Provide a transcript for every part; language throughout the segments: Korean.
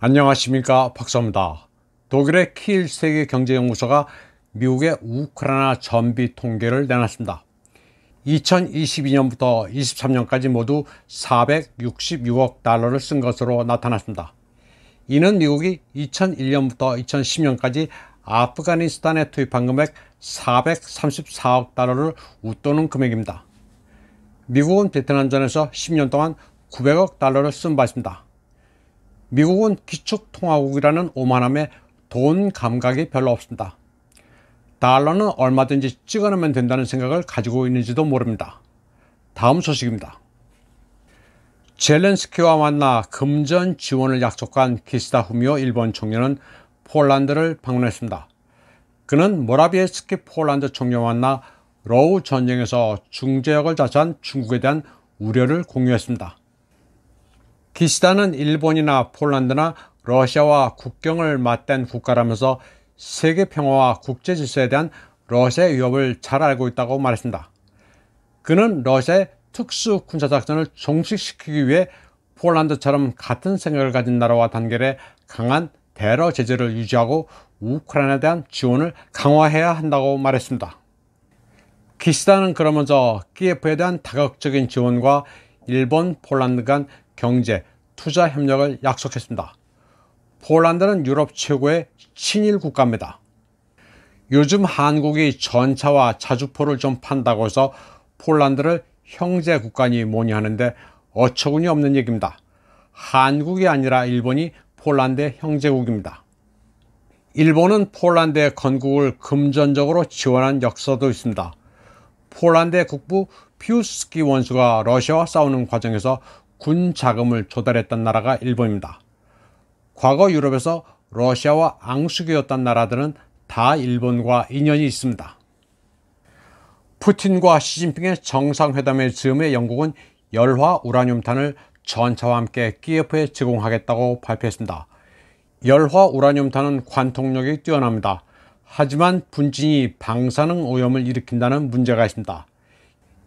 안녕하십니까 박사입니다. 독일의 키일 세계경제연구소가 미국의 우크라이나 전비 통계를 내놨습니다. 2022년부터 23년까지 모두 466억 달러를 쓴 것으로 나타났습니다. 이는 미국이 2001년부터 2010년까지 아프가니스탄에 투입한 금액 434억 달러를 웃도는 금액입니다. 미국은 베트남전에서 10년 동안 900억 달러를 쓴 바 있습니다. 미국은 기축통화국이라는 오만함에 돈 감각이 별로 없습니다. 달러는 얼마든지 찍어내면 된다는 생각을 가지고 있는지도 모릅니다. 다음 소식입니다. 젤렌스키와 만나 금전 지원을 약속한 기시다 후미오 일본 총리는 폴란드를 방문했습니다. 그는 모라비에스키 폴란드 총리와 만나 러우 전쟁에서 중재역을 자처한 중국에 대한 우려를 공유했습니다. 기시다는 일본이나 폴란드나 러시아와 국경을 맞댄 국가라면서 세계 평화와 국제 질서에 대한 러시아의 위협을 잘 알고 있다고 말했습니다. 그는 러시아의 특수 군사작전을 종식시키기 위해 폴란드처럼 같은 생각을 가진 나라와 단결해 강한 대러 제재를 유지하고 우크라이나에 대한 지원을 강화해야 한다고 말했습니다. 기시다는 그러면서 키예프에 대한 다각적인 지원과 일본, 폴란드 간 경제, 투자 협력을 약속했습니다. 폴란드는 유럽 최고의 친일 국가입니다. 요즘 한국이 전차와 자주포를 좀 판다고 해서 폴란드를 형제 국가니 뭐니 하는데 어처구니 없는 얘기입니다. 한국이 아니라 일본이 폴란드의 형제국입니다. 일본은 폴란드의 건국을 금전적으로 지원한 역사도 있습니다. 폴란드의 국부 피우스키 원수가 러시아와 싸우는 과정에서 군 자금을 조달했던 나라가 일본입니다. 과거 유럽에서 러시아와 앙숙이었던 나라들은 다 일본과 인연이 있습니다. 푸틴과 시진핑의 정상회담의 즈음에 영국은 열화 우라늄탄을 전차와 함께 키예프에 제공하겠다고 발표했습니다. 열화 우라늄탄은 관통력이 뛰어납니다. 하지만 분진이 방사능 오염을 일으킨다는 문제가 있습니다.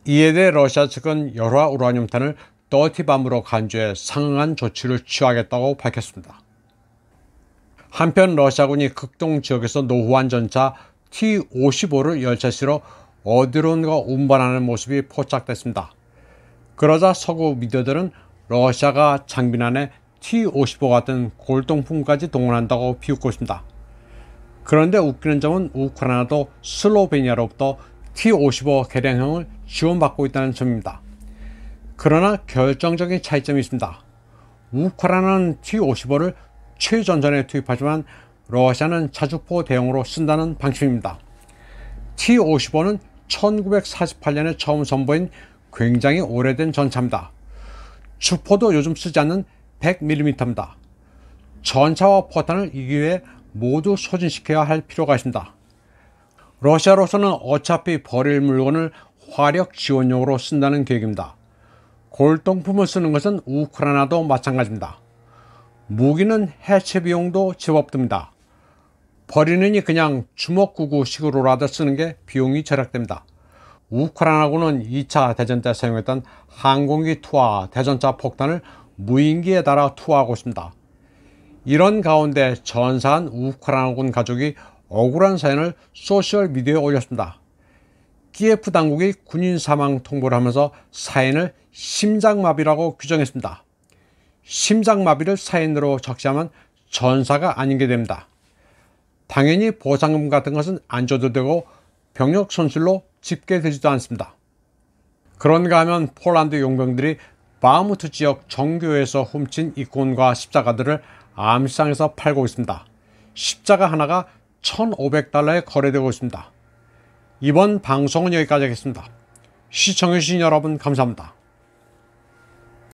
이에 대해 러시아 측은 열화 우라늄탄을 더티밤으로 간주해 상응한 조치를 취하겠다고 밝혔습니다. 한편 러시아군이 극동 지역에서 노후한 전차 T-55를 열차 시로어드론과 운반하는 모습이 포착됐습니다. 그러자 서구 미디어들은 러시아가 장비난에 T-55 같은 골동품까지 동원한다고 비웃고 있습니다. 그런데 웃기는 점은 우크라이나도 슬로베니아로부터 T55 개량형을 지원받고 있다는 점입니다. 그러나 결정적인 차이점이 있습니다. 우크라이나는 T55를 최전전에 투입하지만 러시아는 자주포 대용으로 쓴다는 방침입니다. T55는 1948년에 처음 선보인 굉장히 오래된 전차입니다. 주포도 요즘 쓰지 않는 100mm입니다. 전차와 포탄을 이 기회에 모두 소진시켜야 할 필요가 있습니다. 러시아로서는 어차피 버릴 물건을 화력 지원용으로 쓴다는 계획입니다. 골동품을 쓰는 것은 우크라이나도 마찬가지입니다. 무기는 해체 비용도 제법 듭니다. 버리느니 그냥 주먹구구식으로라도 쓰는 게 비용이 절약됩니다. 우크라이나군은 2차 대전 때 사용했던 항공기 투하 대전차 폭탄을 무인기에 달아 투하하고 있습니다. 이런 가운데 전사한 우크라이나군 가족이 억울한 사연을 소셜미디어에 올렸습니다. 키예프 당국이 군인 사망 통보를 하면서 사인을 심장마비라고 규정했습니다. 심장마비를 사인으로 적시하면 전사가 아닌 게 됩니다. 당연히 보상금 같은 것은 안 줘도 되고 병력 손실로 집계되지도 않습니다. 그런가 하면 폴란드 용병들이 바무트 지역 정교에서 훔친 이권과 십자가들을 암시장에서 팔고 있습니다. 십자가 하나가 1,500달러에 거래되고 있습니다. 이번 방송은 여기까지 하겠습니다. 시청해주신 여러분 감사합니다.